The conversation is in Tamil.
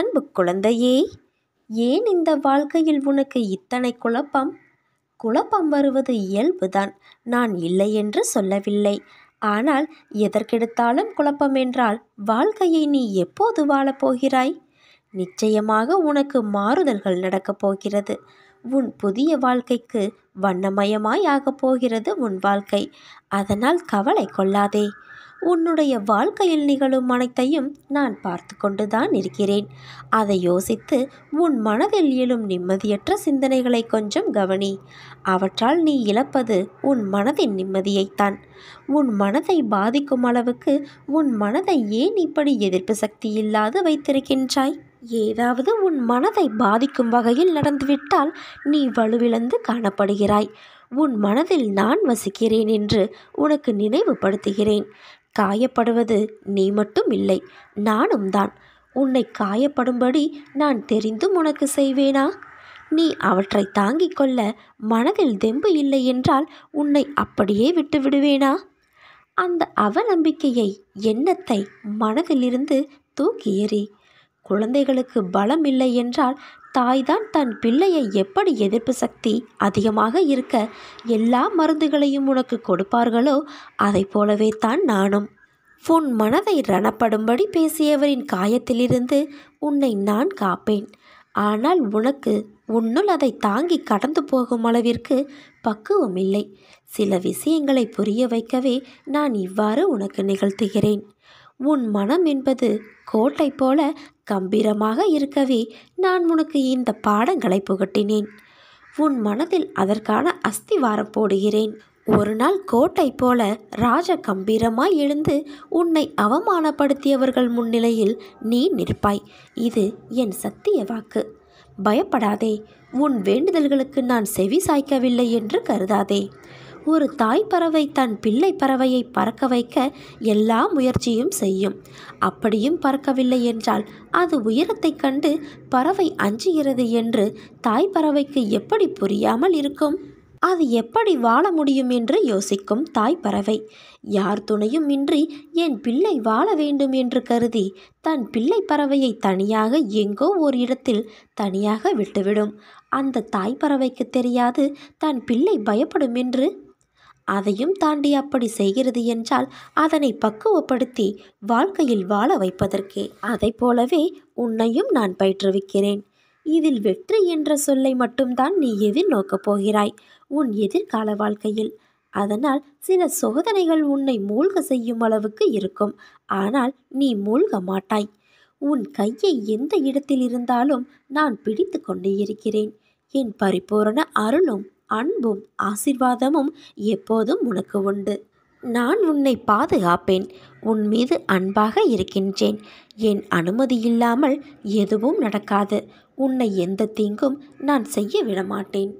அன்பு குழந்தையே ஏன் இந்த வாழ்க்கையில் உனக்கு இத்தனை குழப்பம் குழப்பம் வருவது இயல்புதான் நான் இல்லை என்று சொல்லவில்லை ஆனால் எதற்கெடுத்தாலும் குழப்பம் என்றால் வாழ்க்கையை நீ எப்போது வாழப்போகிறாய் நிச்சயமாக உனக்கு மாறுதல்கள் நடக்கப் போகிறது உன் புதிய வாழ்க்கைக்கு வண்ணமயமாய் ஆகப் போகிறது உன் வாழ்க்கை அதனால் கவலை கொள்ளாதே உன்னுடைய வாழ்க்கையில் நிகழும் அனைத்தையும் நான் பார்த்து கொண்டுதான் இருக்கிறேன் அதை யோசித்து உன் மனதில் எழும் நிம்மதியற்ற சிந்தனைகளை கொஞ்சம் கவனி அவற்றால் நீ இழப்பது உன் மனதின் நிம்மதியைத்தான் உன் மனதை பாதிக்கும் அளவுக்கு உன் மனதை ஏன் இப்படி எதிர்ப்பு சக்தி இல்லாது வைத்திருக்கின்றாய் ஏதாவது உன் மனதை பாதிக்கும் வகையில் நடந்துவிட்டால் நீ வலுவிழந்து காணப்படுகிறாய் உன் மனதில் நான் வசிக்கிறேன் என்று உனக்கு நினைவுபடுத்துகிறேன் காயப்படுவது நீ மட்டும் இல்லை நானும் தான் உன்னை காயப்படும்படி நான் தெரிந்தும் உனக்கு செய்வேனா நீ அவற்றை தாங்கிக் கொள்ள மனதில் தெம்பு இல்லை என்றால் உன்னை அப்படியே விட்டுவிடுவேனா அந்த அவநம்பிக்கையை எண்ணத்தை மனதிலிருந்து தூக்கி குழந்தைகளுக்கு பலம் இல்லை என்றால் தாய்தான் தன் பிள்ளையை எப்படி எதிர்ப்பு சக்தி அதிகமாக இருக்க எல்லா மருந்துகளையும் உனக்கு கொடுப்பார்களோ அதை போலவே தான் நானும் உன் மனதை ரணப்படும்படி பேசியவரின் காயத்திலிருந்து உன்னை நான் காப்பேன் ஆனால் உனக்கு உன்னுள் அதை தாங்கி கடந்து போகும் அளவிற்கு பக்குவம் இல்லை சில விஷயங்களை புரிய வைக்கவே நான் இவ்வாறு உனக்கு நிகழ்த்துகிறேன் உன் மனம் என்பது கோட்டை போல கம்பீரமாக இருக்கவே நான் உனக்கு இந்த பாடங்களை புகட்டினேன் உன் மனதில் அதற்கான அஸ்திவாரம் போடுகிறேன் ஒரு நாள் கோட்டை போல ராஜ கம்பீரமாய் எழுந்து உன்னை அவமானப்படுத்தியவர்கள் முன்னிலையில் நீ நிற்பாய் இது என் சத்திய வாக்கு பயப்படாதே உன் வேண்டுதல்களுக்கு நான் செவி சாய்க்கவில்லை என்று கருதாதே ஒரு தாய் பறவை தன் பிள்ளை பறவையை பறக்க வைக்க எல்லா முயற்சியும் செய்யும் அப்படியும் பறக்கவில்லை என்றால் அது உயரத்தை கண்டு பறவை அஞ்சுகிறது என்று தாய் பறவைக்கு எப்படி புரியாமல் இருக்கும் அது எப்படி வாழ முடியும் என்று யோசிக்கும் தாய் பறவை யார் துணையும் இன்றி என் பிள்ளை வாழ வேண்டும் என்று கருதி தன் பிள்ளை பறவையை தனியாக எங்கோ ஒரு இடத்தில் தனியாக விட்டுவிடும் அந்த தாய் பறவைக்கு தெரியாது தன் பிள்ளை பயப்படும் என்று அதையும் தாண்டி அப்படி செய்கிறது என்றால் அதனை பக்குவப்படுத்தி வாழ்க்கையில் வாழ வைப்பதற்கே அதை போலவே உன்னையும் நான் பயிற்றுவிக்கிறேன் இதில் வெற்றி என்ற சொல்லை மட்டும்தான் நீ எதிர்நோக்கப் போகிறாய் உன் எதிர்கால வாழ்க்கையில் அதனால் சில சோதனைகள் உன்னை மூழ்க செய்யும் அளவுக்கு இருக்கும் ஆனால் நீ மூழ்க மாட்டாய் உன் கையை எந்த இடத்தில் இருந்தாலும் நான் பிடித்து கொண்டே இருக்கிறேன் என் பரிபூரண அருளும் அன்பும் ஆசிர்வாதமும் எப்போதும் உனக்கு உண்டு நான் உன்னை பாதுகாப்பேன் உன் மீது அன்பாக இருக்கின்றேன் என் அனுமதி இல்லாமல் எதுவும் நடக்காது உன்னை எந்த தீங்கும் நான் செய்ய விடமாட்டேன்